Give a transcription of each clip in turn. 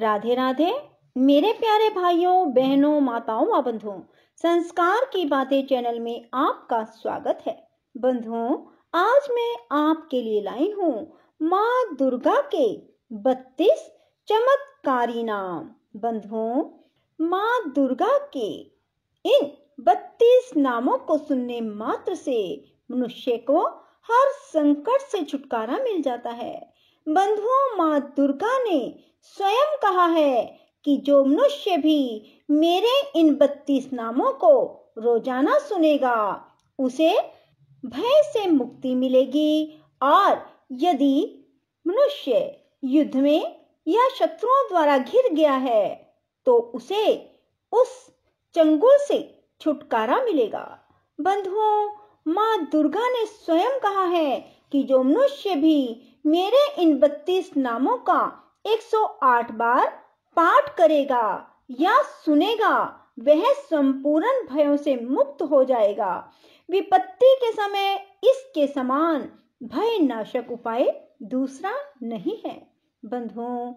राधे राधे मेरे प्यारे भाइयों बहनों माताओं व बंधुओं संस्कार की बातें चैनल में आपका स्वागत है बंधुओं आज मैं आपके लिए लाई हूँ माँ दुर्गा के बत्तीस चमत्कारी नाम बंधुओं माँ दुर्गा के इन बत्तीस नामों को सुनने मात्र से मनुष्य को हर संकट से छुटकारा मिल जाता है बंधुओं माँ दुर्गा ने स्वयं कहा है कि जो मनुष्य भी मेरे इन बत्तीस नामों को रोजाना सुनेगा उसे भय से मुक्ति मिलेगी और यदि मनुष्य युद्ध में या शत्रुओं द्वारा घिर गया है तो उसे उस चंगुल से छुटकारा मिलेगा बंधुओं माँ दुर्गा ने स्वयं कहा है कि जो मनुष्य भी मेरे इन बत्तीस नामों का 108 बार पाठ करेगा या सुनेगा वह संपूर्ण भयों से मुक्त हो जाएगा विपत्ति के समय इसके समान भय नाशक उपाय दूसरा नहीं है बंधुओं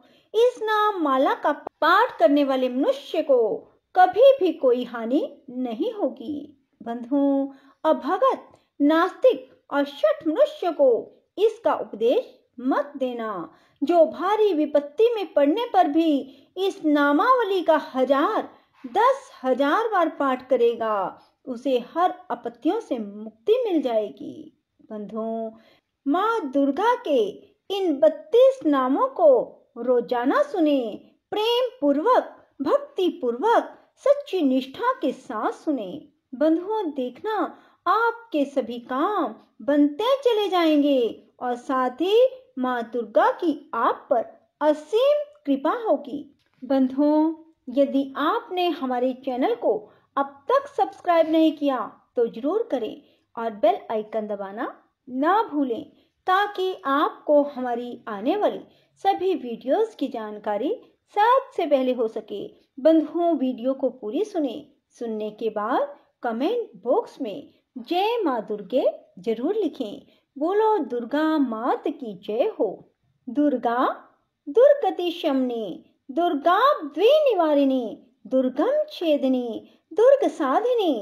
इस नाम माला का पाठ करने वाले मनुष्य को कभी भी कोई हानि नहीं होगी बंधुओं अभगत नास्तिक और शठ मनुष्य को इसका उपदेश मत देना जो भारी विपत्ति में पड़ने पर भी इस नामावली का हजार दस हजार बार पाठ करेगा उसे हर आपत्तियों से मुक्ति मिल जाएगी बंधुओं माँ दुर्गा के इन बत्तीस नामों को रोजाना सुने प्रेम पूर्वक भक्ति पूर्वक सच्ची निष्ठा के साथ सुने बंधुओं देखना आपके सभी काम बनते चले जाएंगे और साथ ही माँ दुर्गा की आप पर असीम कृपा होगी बंधुओं यदि आपने हमारे चैनल को अब तक सब्सक्राइब नहीं किया तो जरूर करें और बेल आइकन दबाना ना भूलें ताकि आपको हमारी आने वाली सभी वीडियोस की जानकारी सबसे पहले हो सके बंधुओं वीडियो को पूरी सुने सुनने के बाद कमेंट बॉक्स में जय माँ दुर्गे जरूर लिखें बोलो दुर्गा मात की जय हो दुर्गा शमनी दुर्गा द्विनिवारिणी दुर्गम छेदनी दुर्ग साधिनी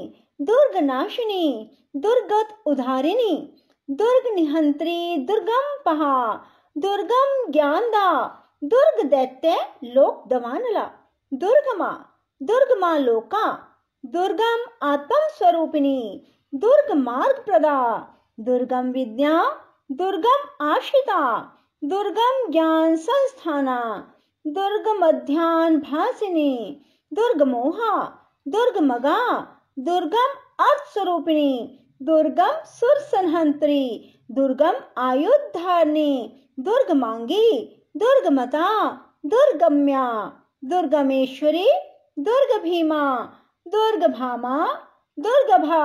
दुर्ग नाशिनी दुर्गत उधारिणी दुर्ग निहंत्री दुर्गम पहा दुर्गम ज्ञानदा दुर्ग दैत्य लोक दवानला दुर्गमा दुर्गमा लोका दुर्गम आत्म स्वरूपिणी दुर्ग मार्ग प्रदा दुर्गम विद्या दुर्गम आश्रिता दुर्गम ज्ञान संस्थाना भाषिनी दुर्ग मोहा दुर्ग मगा दुर्गम अर्थ स्वरूपिणी दुर्गम सुर संहंत्री दुर्गम आयुधारिणी दुर्ग मता दुर्गम्या दुर्गमेश्वरी दुर्ग भीमा दुर्ग भामा दुर्ग भा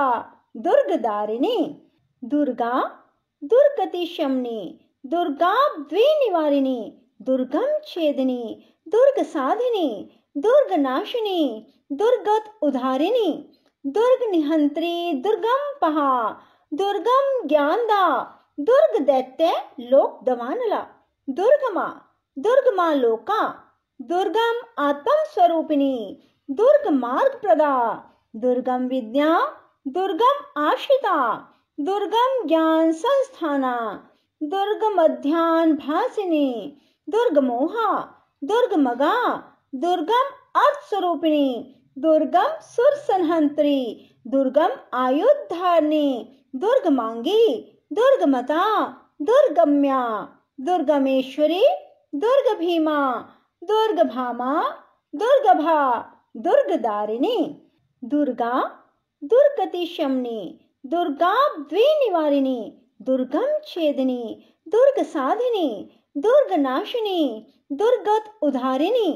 दुर्ग दारिणी दुर्गा दुर्गतिशमने दुर्गा द्विनिवारिणी दुर्गम छेदनी दुर्ग साधिनी दुर्ग नाशिनी दुर्गत उधारिणी दुर्ग निहंत्री दुर्गम पहा दुर्गम ज्ञानदा दुर्ग दैत्य लोक दवानला दुर्गमा दुर्गमा लोका दुर्गम आत्म स्वरूपिणी दुर्ग मार्ग प्रदा दुर्गम विद्या दुर्गम आश्रिता दुर्गम ज्ञान संस्थाना दुर्ग मध्यान भाषिनी दुर्ग मोहा दुर्ग मगा दुर्गम अर्थ स्वरूपिणी दुर्गम सुर संहंत्री दुर्गम आयुधारिणी दुर्ग मांगी दुर्ग मता दुर्गम्या दुर्गमेश्वरी दुर्ग भीमा दुर्ग भामा दुर्ग भा दुर्ग दारिणी दुर्गा शमनी दुर्गा द्विनिवारिणी दुर्गम छेदनी दुर्ग साधिनी दुर्ग नाशिनी दुर्गत उधारिणी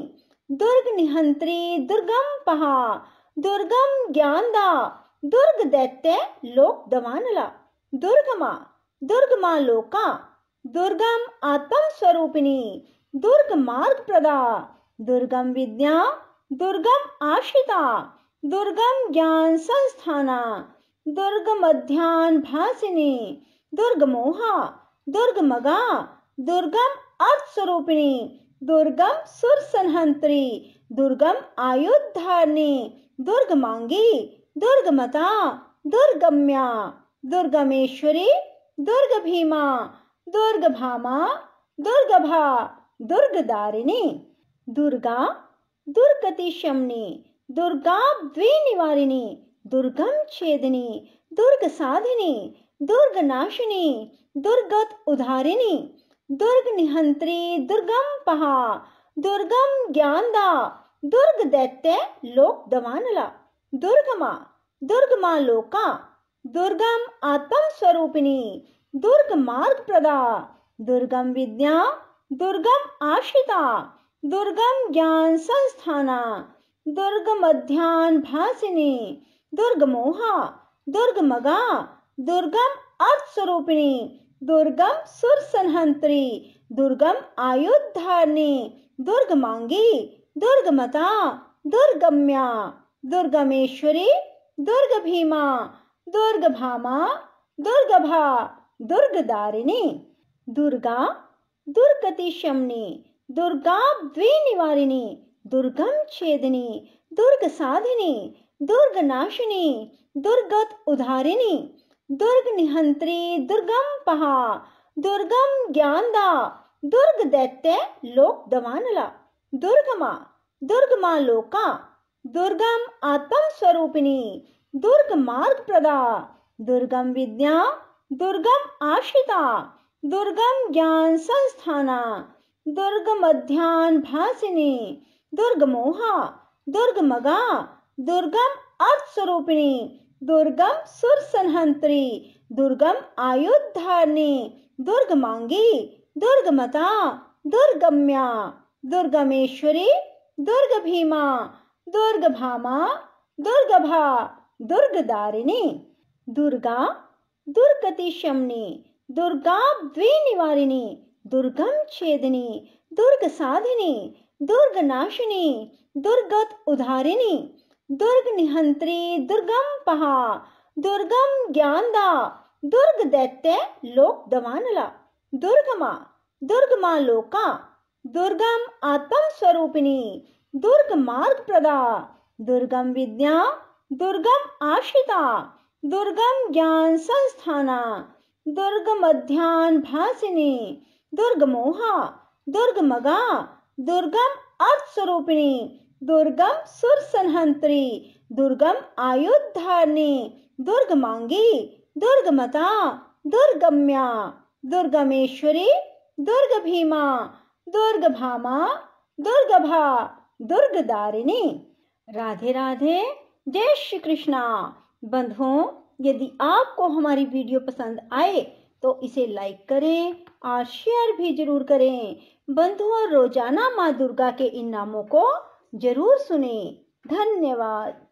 दुर्ग निहंत्री दुर्गम पहा दुर्गम ज्ञानदा दुर्ग दैत्य लोक दवानला दुर्गमा दुर्गमा लोका दुर्गम आत्म स्वरूपिणी दुर्ग मार्ग प्रदा दुर्गम विद्या दुर्गम आश्रिता दुर्गम ज्ञान संस्थाना मध्यान भासिनी दुर्ग मगा दुर्गम अर्थ स्वरूपिणी दुर्गम सुर संहंत्री दुर्गम आयुधारिणी दुर्ग मता दुर्गम्या दुर्गमेश्वरी दुर्ग भीमा दुर्ग भामा दुर्ग दारिणी दुर्गा दुर्गतिशमनी दुर्गा द्विनिवारिणी दुर्गम छेदनी दुर्ग साधनी दुर्ग नाशिनी दुर्गत उधारिणी दुर्ग निहंत्री दुर्गम पहा दुर्गम ज्ञानदा दुर्ग दैत्य लोक दवानला दुर्गमा दुर्गमा लोका दुर्गम आत्म स्वरूपिणी दुर्ग मार्ग प्रदा दुर्गम विद्या दुर्गम आश्रिता दुर्गम ज्ञान संस्थाना दुर्ग मध्यान भासिनी दुर्ग दुर्गमगा दुर्गम अर्थ स्वरूपिणी दुर्गम सुर दुर्गम आयुधारिणी दुर्गमांगी दुर्गमता दुर्गम्या दुर्गमेश्वरी दुर्ग भीमा दुर्ग भामा दुर्ग भा दुर्ग दारिणी दुर्गा दुर्गतिशमनी दुर्गा द्विनिवारिणी दुर्गम छेदनी दुर्ग साधिनी दुर्गनाशिनी दुर्गत उधारिणी दुर्ग निहंत्री दुर्गम पहा दुर्गम ज्ञानदा दुर्ग दैत्य लोक दवानला दुर्गमा दुर्गमा लोका दुर्गम आत्म स्वरूपिणी दुर्ग मार्ग प्रदा दुर्गम विद्या दुर्गम आश्रिता दुर्गम ज्ञान संस्थाना दुर्ग मध्यान भासिनी दुर्ग मोहा दुर्ग मगा दुर्गम अर्थ स्वरूपिणी दुर्गम सुर दुर्गम आयुधारिणी दुर्ग मांगी दुर्गमता दुर्गम्या दुर्गमेश्वरी दुर्ग भीमा दुर्ग भामा दुर्ग दारिणी दुर्गा शमनी दुर्गा द्विनिवारिणी दुर्गम छेदनी दुर्ग साधिनी दुर्ग नाशिनी दुर्गत उधारिणी दुर्ग निहंत्री दुर्गम पहा दुर्गम दा दुर्ग दैत्य लोक दवानला दुर्गमा दुर्गमा लोका दुर्गम आत्म स्वरूपिणी दुर्ग मार्ग प्रदा दुर्गम विद्या दुर्गम आश्रिता दुर्गम ज्ञान संस्थाना दुर्ग मध्यान भासिनी दुर्ग मोहा दुर्ग मगा दुर्गम अर्थ स्वरूपिणी दुर्गम सुरसनहंत्री दुर्गम आयुधारिणी दुर्ग मांगी दुर्गमता दुर्गम्या दुर्गमेश्वरी दुर्ग भीमा दुर्ग भामा दुर्ग भा दुर्ग दारिणी राधे राधे जय श्री कृष्णा बंधुओं यदि आपको हमारी वीडियो पसंद आए तो इसे लाइक करें और शेयर भी जरूर करें बंधुओं रोजाना माँ दुर्गा के इन नामों को जरूर सुने धन्यवाद